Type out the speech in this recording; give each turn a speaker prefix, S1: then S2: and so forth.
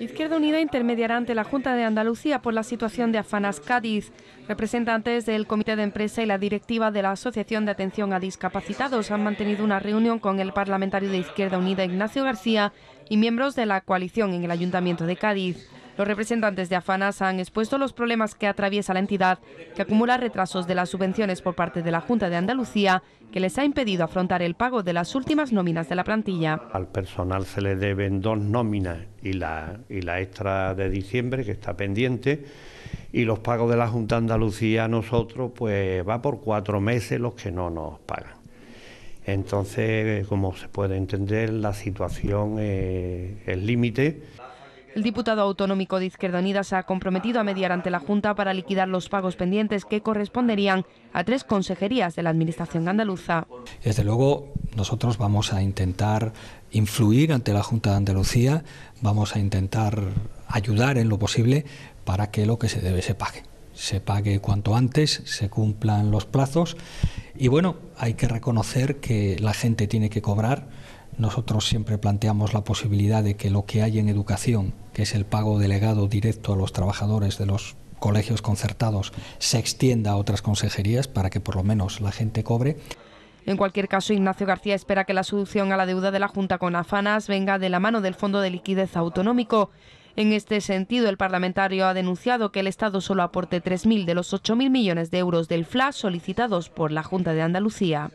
S1: Izquierda Unida intermediará ante la Junta de Andalucía por la situación de Afanas Cádiz. Representantes del Comité de Empresa y la directiva de la Asociación de Atención a Discapacitados han mantenido una reunión con el parlamentario de Izquierda Unida Ignacio García y miembros de la coalición en el Ayuntamiento de Cádiz. Los representantes de AFANAS han expuesto los problemas que atraviesa la entidad, que acumula retrasos de las subvenciones por parte de la Junta de Andalucía, que les ha impedido afrontar el pago de las últimas nóminas de la plantilla.
S2: Al personal se le deben dos nóminas y la, y la extra de diciembre, que está pendiente, y los pagos de la Junta de Andalucía a nosotros, pues va por cuatro meses los que no nos pagan. Entonces, como se puede entender, la situación es límite.
S1: El diputado autonómico de Izquierda Unida se ha comprometido a mediar ante la Junta para liquidar los pagos pendientes que corresponderían a tres consejerías de la Administración andaluza.
S3: Desde luego, nosotros vamos a intentar influir ante la Junta de Andalucía, vamos a intentar ayudar en lo posible para que lo que se debe se pague. Se pague cuanto antes, se cumplan los plazos y bueno, hay que reconocer que la gente tiene que cobrar. Nosotros siempre planteamos la posibilidad de que lo que hay en educación que es el pago delegado directo a los trabajadores de los colegios concertados, se extienda a otras consejerías para que por lo menos la gente cobre.
S1: En cualquier caso, Ignacio García espera que la solución a la deuda de la Junta con Afanas venga de la mano del Fondo de Liquidez Autonómico. En este sentido, el parlamentario ha denunciado que el Estado solo aporte 3.000 de los 8.000 millones de euros del FLA solicitados por la Junta de Andalucía.